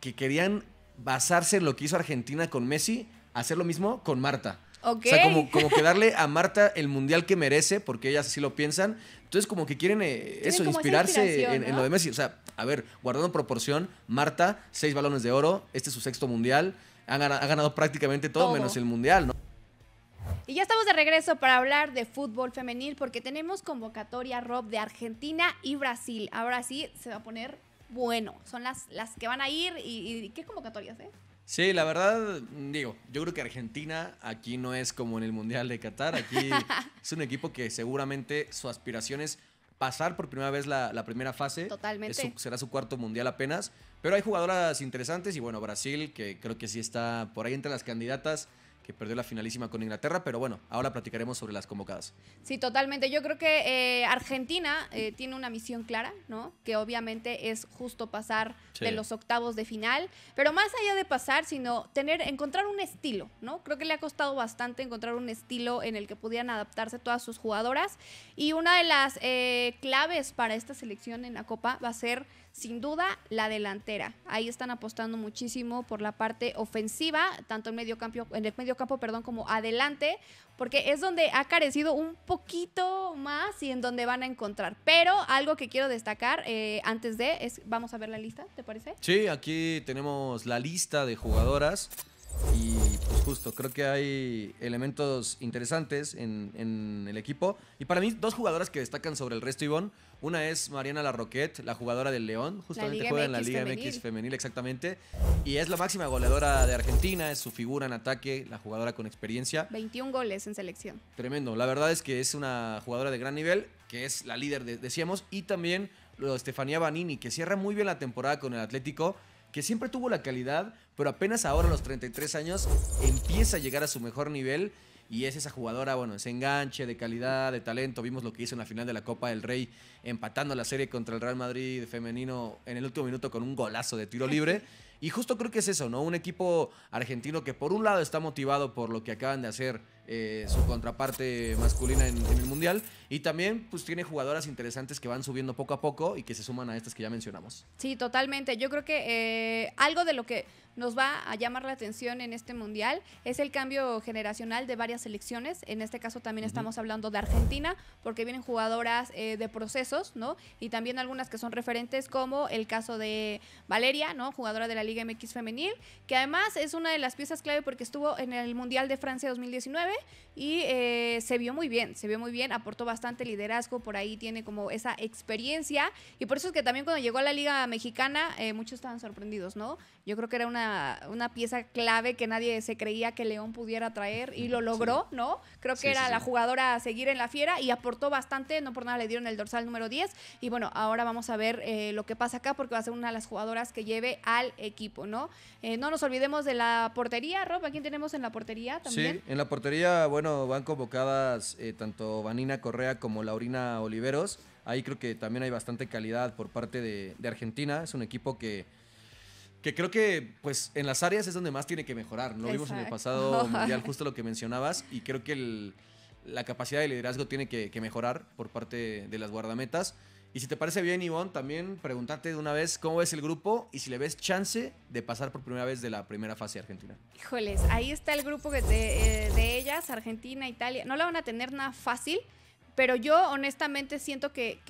que querían basarse en lo que hizo Argentina con Messi, hacer lo mismo con Marta. O sea, como, como, que darle a Marta el mundial que merece, porque ellas así lo piensan. Entonces, como que quieren eh, eso, inspirarse en, lo de Messi. O sea, a ver, guardando proporción, Marta, seis balones de oro, este es su sexto mundial, ha ganado, prácticamente todo, todo, menos el mundial, ¿no? Y ya estamos de regreso para hablar de fútbol femenil, porque tenemos convocatoria Rob de Argentina y Brasil. Ahora sí, se va a poner bueno. Son las, las que van a ir y, qué convocatorias, ¿eh? Sí, la verdad, digo, yo creo que Argentina aquí no es como en el Mundial de Qatar. Aquí es un equipo que seguramente su aspiración es pasar por primera vez la, primera fase. Totalmente. será su cuarto mundial apenas. Pero hay jugadoras interesantes y bueno, Brasil, que creo que sí está por ahí entre las candidatas que perdió la finalísima con Inglaterra, pero bueno, ahora platicaremos sobre las convocadas. Sí, totalmente. Yo creo que eh, Argentina eh, tiene una misión clara, ¿no? Que obviamente es justo pasar de los octavos de final, pero más allá de pasar, sino tener, encontrar un estilo, ¿no? Creo que le ha costado bastante encontrar un estilo en el que pudieran adaptarse todas sus jugadoras y una de las eh, claves para esta selección en la Copa va a ser sin duda la delantera. Ahí están apostando muchísimo por la parte ofensiva, tanto en medio campo, en el medio campo, perdón, como adelante, porque es donde ha carecido un poquito más y en donde van a encontrar. Pero algo que quiero destacar eh, antes de es, vamos a ver la lista, ¿te parece? Sí, aquí tenemos la lista de jugadoras y pues justo, creo que hay elementos interesantes en, el equipo. Y para mí, dos jugadoras que destacan sobre el resto, Ivonne. Una es Mariana Larroquette, la jugadora del León, justamente juega en la Liga MX femenil, exactamente. Y es la máxima goleadora de Argentina, es su figura en ataque, la jugadora con experiencia. 21 goles en selección. Tremendo, la verdad es que es una jugadora de gran nivel, que es la líder, decíamos, y también lo de Estefanía Banini, que cierra muy bien la temporada con el Atlético que siempre tuvo la calidad, pero apenas ahora a los 33 años empieza a llegar a su mejor nivel y es esa jugadora, bueno, ese enganche de calidad, de talento. Vimos lo que hizo en la final de la Copa del Rey, empatando la serie contra el Real Madrid femenino en el último minuto con un golazo de tiro libre. Y justo creo que es eso, ¿no? Un equipo argentino que por un lado está motivado por lo que acaban de hacer eh, su contraparte masculina en, el Mundial. Y también pues tiene jugadoras interesantes que van subiendo poco a poco y que se suman a estas que ya mencionamos. Sí, totalmente. Yo creo que eh, algo de lo que nos va a llamar la atención en este Mundial es el cambio generacional de varias selecciones. En este caso también estamos hablando de Argentina, porque vienen jugadoras eh, de procesos, ¿no? Y también algunas que son referentes, como el caso de Valeria, ¿no? Jugadora de la Liga MX femenil, que además es una de las piezas clave porque estuvo en el Mundial de Francia 2019 y eh, se vio muy bien, se vio muy bien, aportó bastante liderazgo, por ahí tiene como esa experiencia y por eso es que también cuando llegó a la Liga Mexicana eh, muchos estaban sorprendidos, ¿no? Yo creo que era una, una, pieza clave que nadie se creía que León pudiera traer y lo logró, ¿no? Creo que era la jugadora a seguir en la fiera y aportó bastante, no por nada le dieron el dorsal número 10 y bueno, ahora vamos a ver eh, lo que pasa acá porque va a ser una de las jugadoras que lleve al equipo, ¿no? Eh, no nos olvidemos de la portería, Rob, ¿a quién tenemos en la portería también? Sí, en la portería, bueno, van convocadas eh, tanto Vanina Correa como Laurina Oliveros. Ahí creo que también hay bastante calidad por parte de Argentina. Es un equipo que que creo que, pues, en las áreas es donde más tiene que mejorar. Lo vimos en el pasado mundial, justo lo que mencionabas. Y creo que la capacidad de liderazgo tiene que, mejorar por parte de las guardametas. Y si te parece bien, Ivonne, también preguntarte de una vez cómo ves el grupo y si le ves chance de pasar por primera vez de la primera fase argentina. Híjoles, ahí está el grupo eh, de, ellas, Argentina, Italia. No la van a tener nada fácil, pero yo honestamente siento que,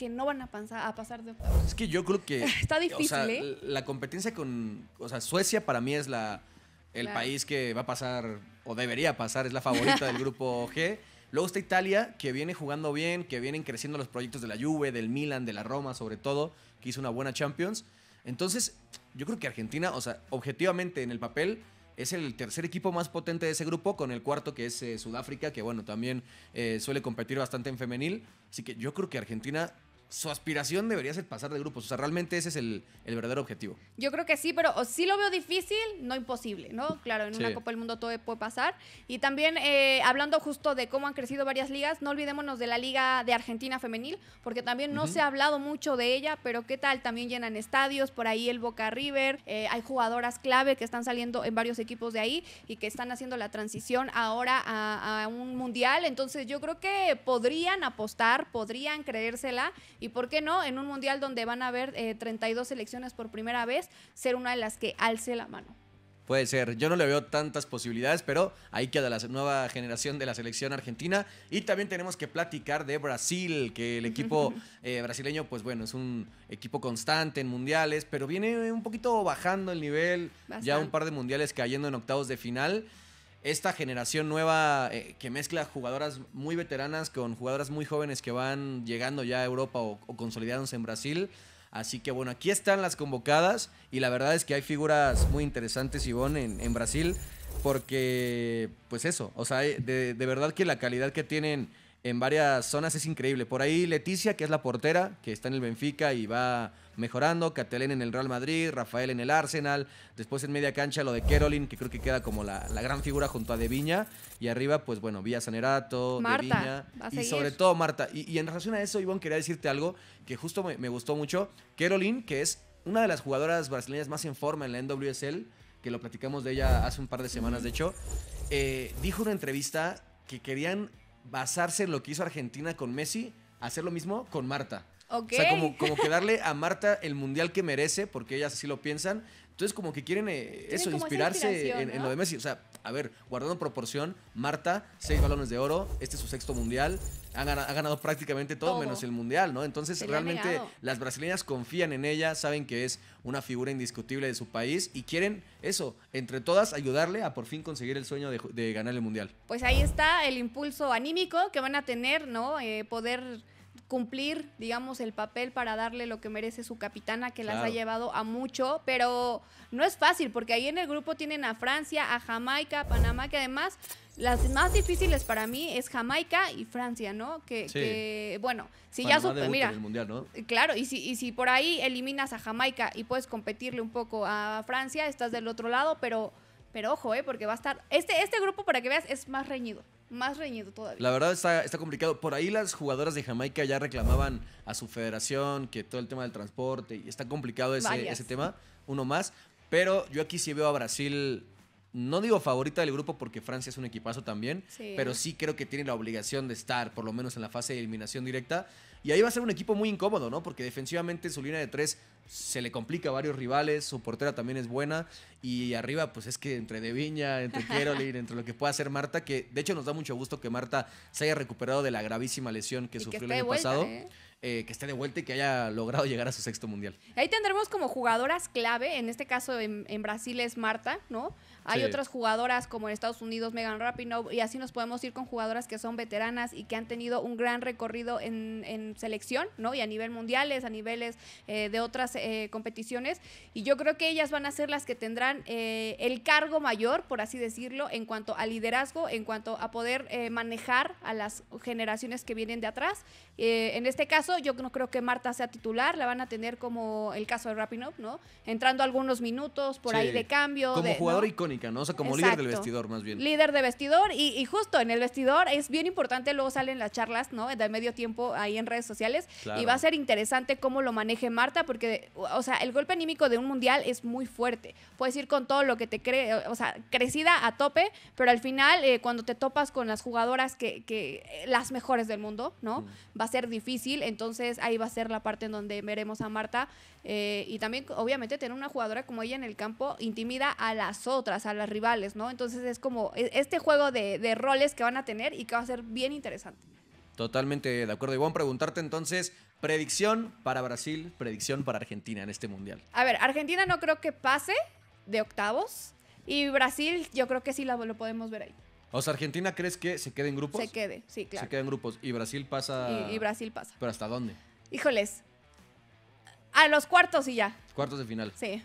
que no van a, pasar, a pasar de octavos. Es que yo creo que... Está difícil, ¿eh? La competencia con... O sea, Suecia para mí es la, el país que va a pasar, o debería pasar, es la favorita del grupo G. Luego está Italia, que viene jugando bien, que vienen creciendo los proyectos de la Juve, del Milan, de la Roma sobre todo, que hizo una buena Champions. Entonces, yo creo que Argentina, o sea, objetivamente en el papel, es el tercer equipo más potente de ese grupo, con el cuarto que es eh, Sudáfrica, que bueno, también eh, suele competir bastante en femenil. Así que yo creo que Argentina su aspiración debería ser pasar de grupos. O sea, realmente ese es el, verdadero objetivo. Yo creo que sí, pero sí lo veo difícil, no imposible, ¿no? Claro, en una Copa del Mundo todo puede pasar. Y también, eh, hablando justo de cómo han crecido varias ligas, no olvidémonos de la Liga de Argentina Femenil, porque también no se ha hablado mucho de ella, pero qué tal, también llenan estadios, por ahí el Boca River, eh, hay jugadoras clave que están saliendo en varios equipos de ahí y que están haciendo la transición ahora a un mundial. Entonces, yo creo que podrían apostar, podrían creérsela y por qué no, en un mundial donde van a haber 32 eh, selecciones por primera vez, ser una de las que alce la mano. Puede ser, yo no le veo tantas posibilidades, pero ahí queda la nueva generación de la selección argentina. Y también tenemos que platicar de Brasil, que el equipo eh, brasileño, pues bueno, es un equipo constante en mundiales, pero viene un poquito bajando el nivel, ya un par de mundiales cayendo en octavos de final esta generación nueva eh, que mezcla jugadoras muy veteranas con jugadoras muy jóvenes que van llegando ya a Europa o, o, consolidándose en Brasil. Así que bueno, aquí están las convocadas y la verdad es que hay figuras muy interesantes, Ivonne, en, en Brasil, porque pues eso, o sea, de, de verdad que la calidad que tienen en varias zonas es increíble. Por ahí Leticia, que es la portera, que está en el Benfica y va mejorando. Catelén en el Real Madrid, Rafael en el Arsenal. Después en media cancha lo de Kerolin, que creo que queda como la, gran figura junto a De Viña. Y arriba, pues bueno, Villa Sanerato, Viña. Y sobre todo Marta. Y, en relación a eso, Ivonne, quería decirte algo que justo me, gustó mucho. Kerolin, que es una de las jugadoras brasileñas más en forma en la NWSL, que lo platicamos de ella hace un par de semanas, de hecho, eh, dijo en una entrevista que querían basarse en lo que hizo Argentina con Messi, hacer lo mismo con Marta. O sea, como, como que darle a Marta el mundial que merece, porque ellas así lo piensan. Entonces, como que quieren eh, eso, inspirarse en, lo de Messi. O sea, a ver, guardando proporción, Marta, seis balones de oro, este es su sexto mundial, ha ganado, prácticamente todo, menos el mundial, ¿no? Entonces realmente las brasileñas confían en ella, saben que es una figura indiscutible de su país y quieren eso, entre todas, ayudarle a por fin conseguir el sueño de, ganar el mundial. Pues ahí está el impulso anímico que van a tener, ¿no? Eh, poder cumplir, digamos, el papel para darle lo que merece su capitana, que las ha llevado a mucho, pero no es fácil, porque ahí en el grupo tienen a Francia, a Jamaica, a Panamá, que además las más difíciles para mí es Jamaica y Francia, ¿no? Que, bueno, si ya son mira, el mundial, ¿no? Eh, claro, y si, y si por ahí eliminas a Jamaica y puedes competirle un poco a Francia, estás del otro lado, pero, pero ojo, ¿eh? Porque va a estar, este, este grupo, para que veas, es más reñido más reñido todavía. La verdad está, está complicado. Por ahí las jugadoras de Jamaica ya reclamaban a su federación que todo el tema del transporte, y está complicado ese, ese tema, uno más. Pero yo aquí sí veo a Brasil no digo favorita del grupo porque Francia es un equipazo también, pero sí creo que tiene la obligación de estar por lo menos en la fase de eliminación directa. Y ahí va a ser un equipo muy incómodo, ¿no? Porque defensivamente su línea de tres se le complica a varios rivales, su portera también es buena y arriba pues es que entre De Viña, entre Querolín, entre lo que pueda hacer Marta, que de hecho nos da mucho gusto que Marta se haya recuperado de la gravísima lesión que sufrió el año pasado. ¿eh? Eh, que esté de vuelta y que haya logrado llegar a su sexto mundial. Ahí tendremos como jugadoras clave, en este caso en Brasil es Marta, ¿no? Hay otras jugadoras como en Estados Unidos, Megan Rapinoe, y así nos podemos ir con jugadoras que son veteranas y que han tenido un gran recorrido en, selección, ¿no? Y a nivel mundiales, a niveles eh, de otras eh, competiciones. Y yo creo que ellas van a ser las que tendrán eh, el cargo mayor, por así decirlo, en cuanto a liderazgo, en cuanto a poder manejar a las generaciones que vienen de atrás. en este caso, yo no creo que Marta sea titular, la van a tener como el caso de Rapinoe, ¿no? Entrando algunos minutos por ahí de cambio. Como de, jugador con ¿no? como líder del vestidor más bien. Líder de vestidor y, justo en el vestidor es bien importante, luego salen las charlas, ¿no? De medio tiempo ahí en redes sociales y va a ser interesante cómo lo maneje Marta porque, o sea, el golpe anímico de un mundial es muy fuerte. Puedes ir con todo lo que te cree, o sea, crecida a tope, pero al final eh, cuando te topas con las jugadoras que, eh, las mejores del mundo, ¿no? Mm. Va a ser difícil, entonces ahí va a ser la parte en donde veremos a Marta eh, y también obviamente tener una jugadora como ella en el campo intimida a las otras a las rivales, ¿no? Entonces es como e, este juego de, roles que van a tener y que va a ser bien interesante. Totalmente de acuerdo. Y voy a preguntarte entonces, predicción para Brasil, predicción para Argentina en este Mundial. A ver, Argentina no creo que pase de octavos y Brasil yo creo que sí lo podemos ver ahí. O sea, Argentina crees que se quede en grupos? Se quede, sí, claro. Se quede en grupos. ¿Y Brasil pasa? y Brasil pasa. ¿Pero hasta dónde? Híjoles. A los cuartos y ya. Cuartos de final. Sí.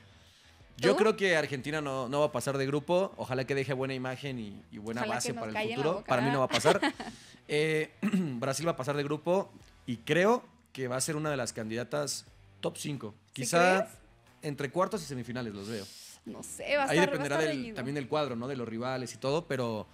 Yo creo que Argentina no, va a pasar de grupo. Ojalá que deje buena imagen y, buena base para el futuro. Para mí ¿eh? no va a pasar. Eh, Brasil va a pasar de grupo y creo que va a ser una de las candidatas top 5. Quizá entre cuartos y semifinales los veo. No sé, va a Ahí dependerá también del cuadro, ¿no? De los rivales y todo, pero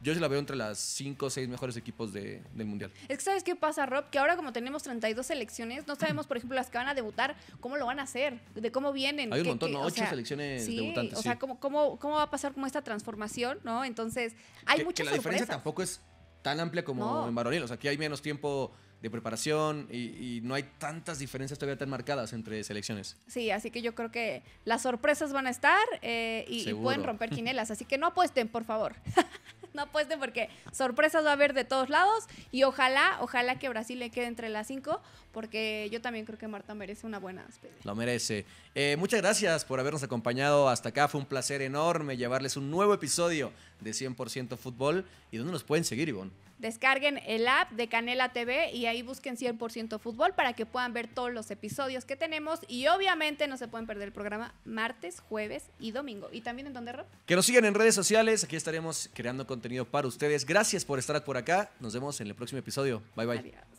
yo se la veo entre las cinco o seis mejores equipos del Mundial. Es que sabes qué pasa, Rob, que ahora como tenemos 32 selecciones, no sabemos, por ejemplo, las que van a debutar, cómo lo van a hacer, de cómo vienen. Hay un montón, ¿no? 8 selecciones debutantes. O sea, cómo, cómo, cómo va a pasar con esta transformación, ¿no? Entonces, hay muchas que la diferencia tampoco es tan amplia como en varonil. O sea, aquí hay menos tiempo de preparación y, no hay tantas diferencias todavía tan marcadas entre selecciones. Sí, así que yo creo que las sorpresas van a estar eh, y, pueden romper quinelas. Así que no apuesten, por favor. no apuesten porque sorpresas va a haber de todos lados y ojalá, ojalá que Brasil le quede entre las cinco porque yo también creo que Marta merece una buena despedida. Lo merece. Eh, muchas gracias por habernos acompañado hasta acá. Fue un placer enorme llevarles un nuevo episodio de 100% Fútbol. ¿Y dónde nos pueden seguir, Ivonne? Descarguen el app de Canela TV y ahí busquen 100% Fútbol para que puedan ver todos los episodios que tenemos. Y obviamente no se pueden perder el programa martes, jueves y domingo. ¿Y también en dónde, Rob? Que nos sigan en redes sociales. Aquí estaremos creando contenido para ustedes. Gracias por estar por acá. Nos vemos en el próximo episodio. Bye, bye.